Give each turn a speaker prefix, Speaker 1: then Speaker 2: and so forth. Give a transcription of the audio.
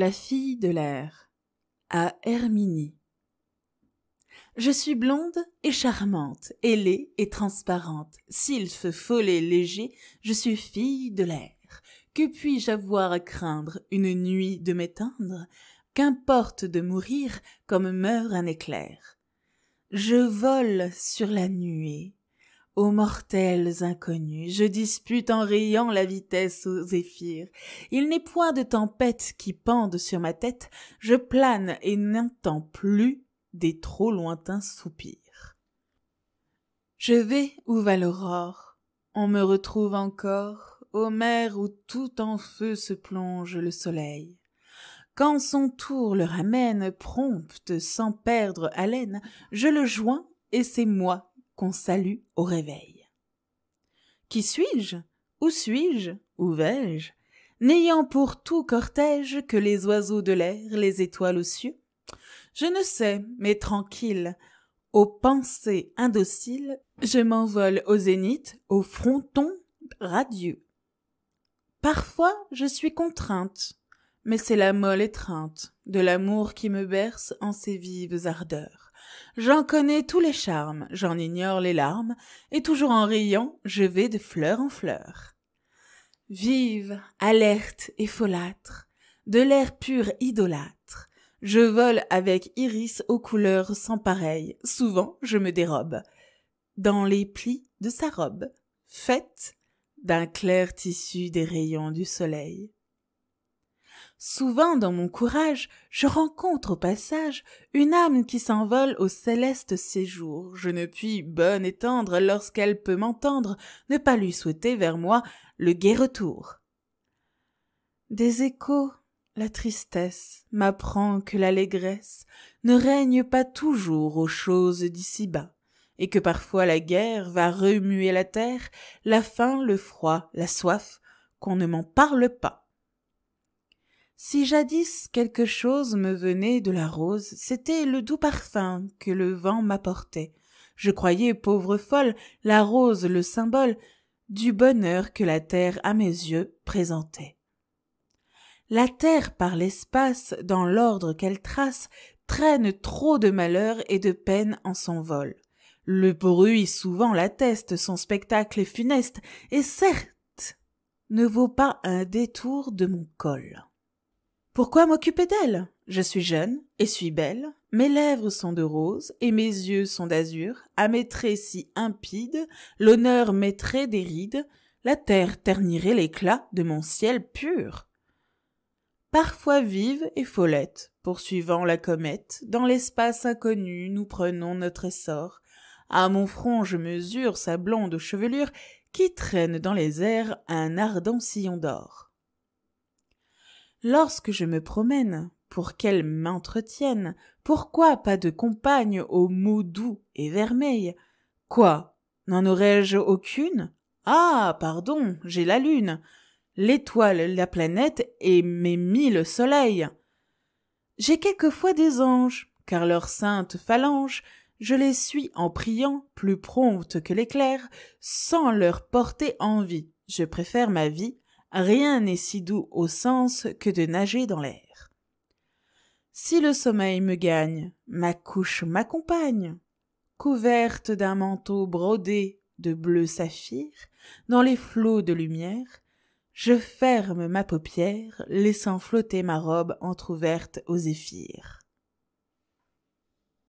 Speaker 1: La fille de l'air à Herminie. Je suis blonde et charmante, ailée et transparente. Sylphe, folle et léger, je suis fille de l'air. Que puis-je avoir à craindre une nuit de m'éteindre Qu'importe de mourir comme meurt un éclair. Je vole sur la nuée, Ô mortels inconnus, je dispute en riant la vitesse aux zéphyrs. Il n'est point de tempête qui pende sur ma tête, je plane et n'entends plus des trop lointains soupirs. Je vais où va l'aurore, on me retrouve encore, aux mers où tout en feu se plonge le soleil. Quand son tour le ramène, prompte, sans perdre haleine, je le joins et c'est moi qu'on salue au réveil. Qui suis-je Où suis-je Où vais-je N'ayant pour tout cortège que les oiseaux de l'air, les étoiles aux cieux Je ne sais, mais tranquille, aux pensées indociles, je m'envole au zénith, au fronton radieux. Parfois je suis contrainte, mais c'est la molle étreinte de l'amour qui me berce en ses vives ardeurs. J'en connais tous les charmes, j'en ignore les larmes, et toujours en riant, je vais de fleur en fleur. Vive, alerte et folâtre, de l'air pur idolâtre, je vole avec iris aux couleurs sans pareilles, souvent je me dérobe, dans les plis de sa robe, faite d'un clair tissu des rayons du soleil. Souvent dans mon courage, je rencontre au passage une âme qui s'envole au céleste séjour. Je ne puis, bonne et tendre, lorsqu'elle peut m'entendre, ne pas lui souhaiter vers moi le gai retour. Des échos, la tristesse m'apprend que l'allégresse ne règne pas toujours aux choses d'ici bas, et que parfois la guerre va remuer la terre, la faim, le froid, la soif, qu'on ne m'en parle pas. Si jadis quelque chose me venait de la rose, c'était le doux parfum que le vent m'apportait. Je croyais, pauvre folle, la rose le symbole du bonheur que la terre à mes yeux présentait. La terre par l'espace, dans l'ordre qu'elle trace, traîne trop de malheurs et de peines en son vol. Le bruit souvent l'atteste, son spectacle est funeste, et certes ne vaut pas un détour de mon col. Pourquoi m'occuper d'elle Je suis jeune et suis belle, mes lèvres sont de rose et mes yeux sont d'azur, à mes traits si impides, l'honneur mettrait des rides, la terre ternirait l'éclat de mon ciel pur. Parfois vive et follette, poursuivant la comète, dans l'espace inconnu nous prenons notre essor. À mon front je mesure sa blonde chevelure qui traîne dans les airs un ardent sillon d'or. Lorsque je me promène, pour qu'elle m'entretienne, pourquoi pas de compagne aux mots doux et vermeils? Quoi? N'en aurais-je aucune? Ah, pardon, j'ai la lune, l'étoile, la planète et mes mille soleils. J'ai quelquefois des anges, car leur sainte phalange, je les suis en priant, plus promptes que l'éclair, sans leur porter envie. Je préfère ma vie rien n'est si doux au sens que de nager dans l'air. Si le sommeil me gagne, ma couche m'accompagne. Couverte d'un manteau brodé de bleu saphir, dans les flots de lumière, je ferme ma paupière, laissant flotter ma robe entr'ouverte aux zéphyrs.